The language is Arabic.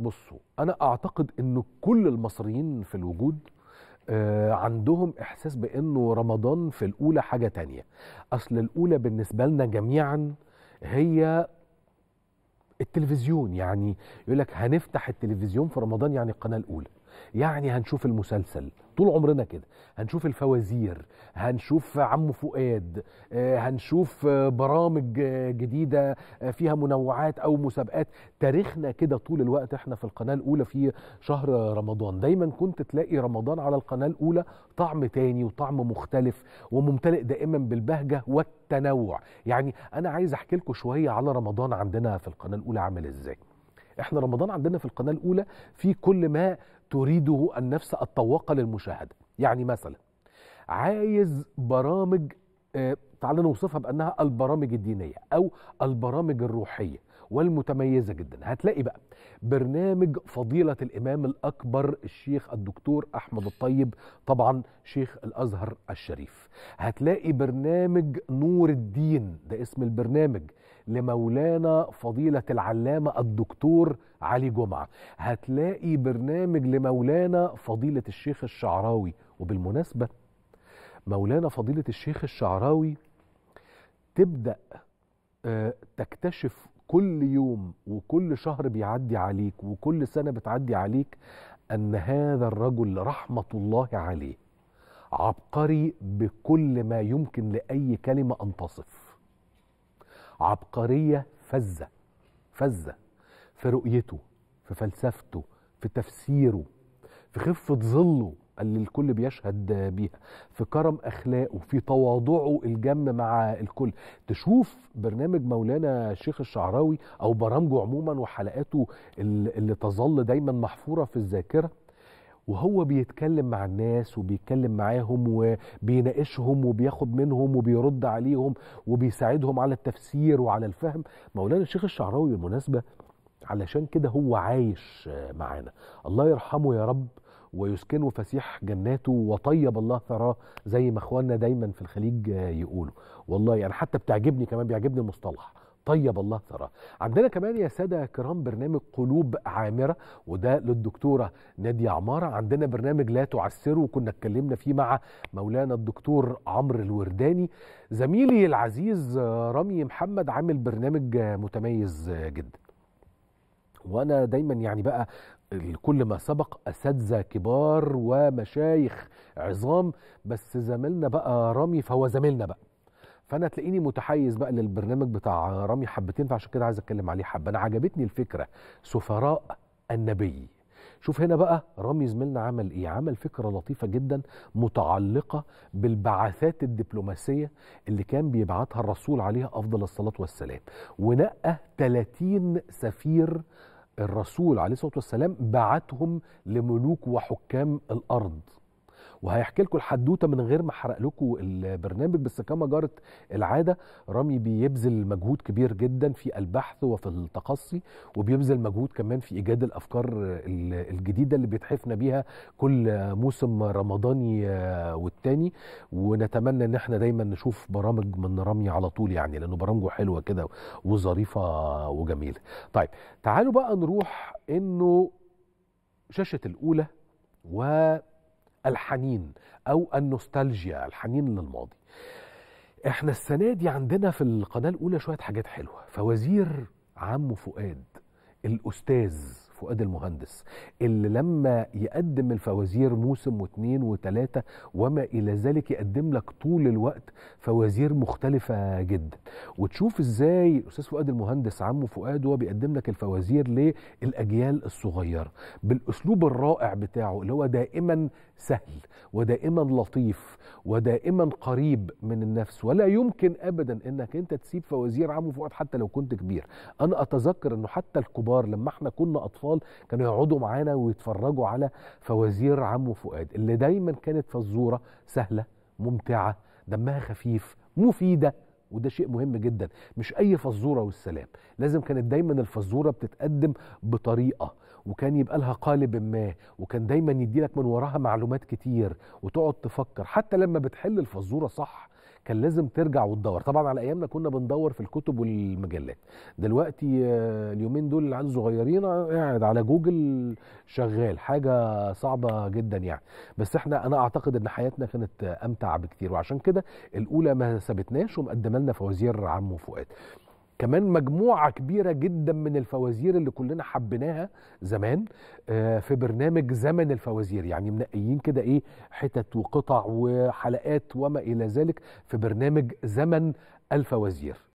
بصوا انا اعتقد ان كل المصريين في الوجود آه، عندهم احساس بانه رمضان في الاولى حاجه تانية اصل الاولى بالنسبه لنا جميعا هي التلفزيون يعني يقول لك هنفتح التلفزيون في رمضان يعني القناه الاولى يعني هنشوف المسلسل طول عمرنا كده هنشوف الفوازير هنشوف عمو فؤاد آه، هنشوف آه، برامج آه، جديدة فيها منوعات أو مسابقات تاريخنا كده طول الوقت احنا في القناة الأولى في شهر رمضان دايما كنت تلاقي رمضان على القناة الأولى طعم تاني وطعم مختلف وممتلئ دائما بالبهجة والتنوع يعني أنا عايز أحكي لكم شوية على رمضان عندنا في القناة الأولى عامل إزاي احنا رمضان عندنا في القناه الاولى في كل ما تريده النفس الطواقه للمشاهده يعني مثلا عايز برامج آه، تعالى نوصفها بانها البرامج الدينيه او البرامج الروحيه والمتميزه جدا هتلاقي بقى برنامج فضيله الامام الاكبر الشيخ الدكتور احمد الطيب طبعا شيخ الازهر الشريف هتلاقي برنامج نور الدين ده اسم البرنامج لمولانا فضيلة العلامة الدكتور علي جمعة هتلاقي برنامج لمولانا فضيلة الشيخ الشعراوي وبالمناسبة مولانا فضيلة الشيخ الشعراوي تبدأ آه، تكتشف كل يوم وكل شهر بيعدي عليك وكل سنة بتعدي عليك أن هذا الرجل رحمة الله عليه عبقري بكل ما يمكن لأي كلمة أن تصف عبقريه فذه فذه في رؤيته في فلسفته في تفسيره في خفه ظله اللي الكل بيشهد بيها في كرم اخلاقه في تواضعه الجم مع الكل تشوف برنامج مولانا الشيخ الشعراوي او برامجه عموما وحلقاته اللي تظل دايما محفوره في الذاكره وهو بيتكلم مع الناس وبيتكلم معاهم وبيناقشهم وبياخد منهم وبيرد عليهم وبيساعدهم على التفسير وعلى الفهم مولانا الشيخ الشعراوي بالمناسبة علشان كده هو عايش معانا الله يرحمه يا رب ويسكنه فسيح جناته وطيب الله ثراه زي ما اخواننا دايما في الخليج يقولوا والله يعني حتى بتعجبني كمان بيعجبني المصطلح طيب الله ثراه عندنا كمان يا ساده كرام برنامج قلوب عامره وده للدكتوره ناديه عماره عندنا برنامج لا تعسره وكنا اتكلمنا فيه مع مولانا الدكتور عمرو الورداني زميلي العزيز رامي محمد عامل برنامج متميز جدا وانا دايما يعني بقى كل ما سبق اساتذه كبار ومشايخ عظام بس زميلنا بقى رامي فهو زميلنا بقى فانا تلاقيني متحيز بقى للبرنامج بتاع رامي حبتين فعشان كده عايز اتكلم عليه حبه انا عجبتني الفكره سفراء النبي شوف هنا بقى رامي زميلنا عمل ايه عمل فكره لطيفه جدا متعلقه بالبعثات الدبلوماسيه اللي كان بيبعتها الرسول عليها افضل الصلاه والسلام ونقى 30 سفير الرسول عليه الصلاه والسلام بعتهم لملوك وحكام الارض وهيحكي لكم الحدوته من غير ما احرق لكم البرنامج بس كما جرت العاده رامي بيبذل مجهود كبير جدا في البحث وفي التقصي وبيبذل مجهود كمان في ايجاد الافكار الجديده اللي بيتحفنا بيها كل موسم رمضاني آه، والتاني ونتمنى ان احنا دايما نشوف برامج من رامي على طول يعني لانه برامجه حلوه كده وظريفه وجميله. طيب تعالوا بقى نروح انه شاشه الاولى و الحنين او النوستالجيا الحنين للماضي احنا السنه دي عندنا في القناه الاولى شويه حاجات حلوه فوزير عمو فؤاد الاستاذ فؤاد المهندس اللي لما يقدم الفوازير موسم واثنين وثلاثة وما إلى ذلك يقدم لك طول الوقت فوازير مختلفة جدا وتشوف إزاي الأستاذ فؤاد المهندس عمه فؤاد هو بيقدم لك الفوازير للأجيال الصغيرة بالأسلوب الرائع بتاعه اللي هو دائما سهل ودائما لطيف ودائما قريب من النفس ولا يمكن أبدا أنك أنت تسيب فوازير عمه فؤاد حتى لو كنت كبير أنا أتذكر أنه حتى الكبار لما احنا كنا أطفال الاطفال كانوا يقعدوا معانا ويتفرجوا على فوازير عمو فؤاد اللي دايما كانت فزوره سهله ممتعه دمها خفيف مفيده وده شيء مهم جدا مش اي فزوره والسلام لازم كانت دايما الفزوره بتتقدم بطريقه وكان يبقى لها قالب ما وكان دايما يديلك من وراها معلومات كتير وتقعد تفكر حتى لما بتحل الفزوره صح كان لازم ترجع وتدور طبعا على ايامنا كنا بندور في الكتب والمجلات دلوقتي آه، اليومين دول العيال صغيرين آه، قاعد على جوجل شغال حاجه صعبه جدا يعني بس احنا انا اعتقد ان حياتنا كانت امتع بكتير وعشان كده الاولى ما سابتناش ومقدمه لنا فوازير عمو فؤاد كمان مجموعة كبيرة جدا من الفوازير اللي كلنا حبيناها زمان آه، في برنامج زمن الفوازير يعني منقيين كده ايه حتت وقطع وحلقات وما الى ذلك في برنامج زمن الفوازير